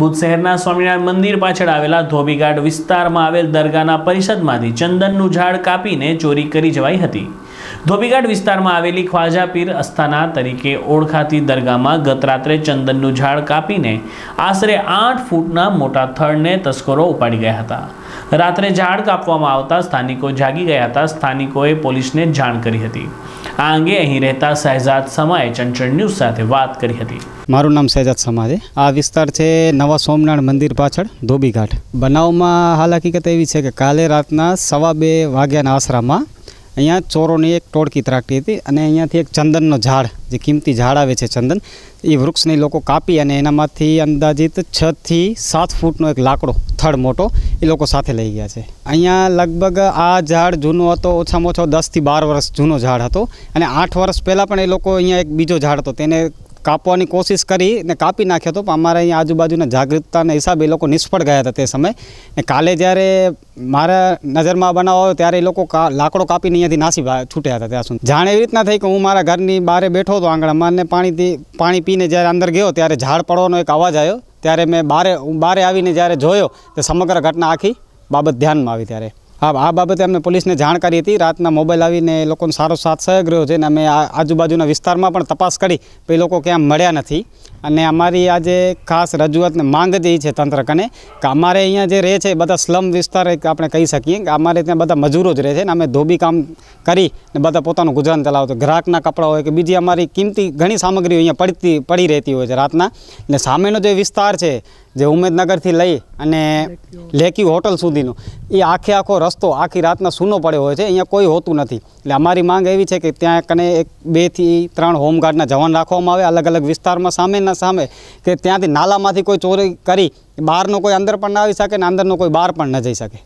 ભુજ શહેરના સ્વામિનારાયણ મંદિર પાછળ આવેલા ધોબીઘાટ વિસ્તારમાં આવેલ દરગાહના પરિષદમાંથી ચંદનનું ઝાડ કાપીને ચોરી કરી જવાઈ હતી ધોબીઘાટ વિસ્તારમાં આવેલી ખ્વાજાપીર અસ્થાના તરીકે ઓળખાતી દરગાહમાં ગત રાત્રે ચંદનનું ઝાડ કાપીને આશરે આઠ ફૂટના મોટા થળને તસ્કરો ઉપાડી ગયા હતા રાત્રે ઝાડ કાપવામાં આવતા સ્થાનિકો જાગી ગયા હતા સ્થાનિકોએ પોલીસને જાણ કરી હતી આ અંગે અહીં રહેતા શહેજાદ સમાએ ચંચળ ન્યૂઝ સાથે વાત કરી હતી મારું નામ શહેજાદ સમા છે આ વિસ્તાર છે નવા સોમનાથ મંદિર પાછળ ધોબીઘાટ બનાવમાં હાલ હકીકત એવી છે કે કાલે રાતના સવા બે વાગ્યાના આશરામાં અહીંયા ચોરોની એક ટોળકી ત્રાટી હતી અને અહીંયાથી એક ચંદનનો ઝાડ જે કિંમતી ઝાડ આવે છે ચંદન એ વૃક્ષને લોકો કાપી અને એનામાંથી અંદાજિત છથી સાત ફૂટનો એક લાકડો થડ મોટો એ લોકો સાથે લઈ ગયા છે અહીંયા લગભગ આ ઝાડ જૂનો હતો ઓછામાં ઓછો દસથી બાર વર્ષ જૂનો ઝાડ હતો અને આઠ વર્ષ પહેલાં પણ એ લોકો અહીંયા એક બીજો ઝાડ હતો તેને કાપવાની કોશિશ કરી ને કાપી નાખ્યો હતો પણ અમારે અહીંયા આજુબાજુના જાગૃતતાના હિસાબે એ લોકો નિષ્ફળ ગયા હતા તે સમય ને કાલે જ્યારે મારા નજરમાં બનાવો આવ્યો ત્યારે એ લોકો લાકડો કાપીને અહીંયાથી નાસી છૂટ્યા હતા ત્યાં સુધી જાણે એવી રીતના થઈ કે હું મારા ઘરની બહાર બેઠો હતો આંગણામાં અને પાણીથી પાણી પીને જ્યારે અંદર ગયો ત્યારે ઝાડ પડવાનો એક અવાજ આવ્યો ત્યારે મેં બારે બારે આવીને જ્યારે જોયો તો સમગ્ર ઘટના આખી બાબત ધ્યાનમાં આવી ત્યારે હા આ બાબતે અમને પોલીસને જાણકારી હતી રાતના મોબાઈલ આવીને એ લોકોનો સારો સાથ સહયોગ રહ્યો છે અને અમે આજુબાજુના વિસ્તારમાં પણ તપાસ કરી એ લોકો ક્યાં મળ્યા નથી અને અમારી આજે ખાસ રજૂઆતને માંગ જ છે તંત્ર કને કે અમારે અહીંયા જે રહે છે બધા સ્લમ વિસ્તાર આપણે કહી શકીએ કે અમારે ત્યાં બધા મજૂરો જ રહે છે અને અમે ધોબી કામ કરી ને બધા પોતાનું ગુજરાન ચલાવતો ગ્રાહકના કપડાં હોય કે બીજી અમારી કિંમતી ઘણી સામગ્રીઓ અહીંયા પડતી પડી રહેતી હોય છે રાતના ને સામેનો જે વિસ્તાર છે જે ઉમેદનગરથી લઈ અને લેકી હોટલ સુધીનો એ આખે આખો રસ્તો આખી રાતના સૂનો પડ્યો હોય છે અહીંયા કોઈ હોતું નથી એટલે અમારી માંગ એવી છે કે ત્યાં કને એક બેથી ત્રણ હોમગાર્ડના જવાન રાખવામાં આવે અલગ અલગ વિસ્તારમાં સામેના સામે કે ત્યાંથી નાલામાંથી કોઈ ચોરી કરી બહારનો કોઈ અંદર પણ ના આવી શકે ને અંદરનો કોઈ બહાર પણ ન જઈ શકે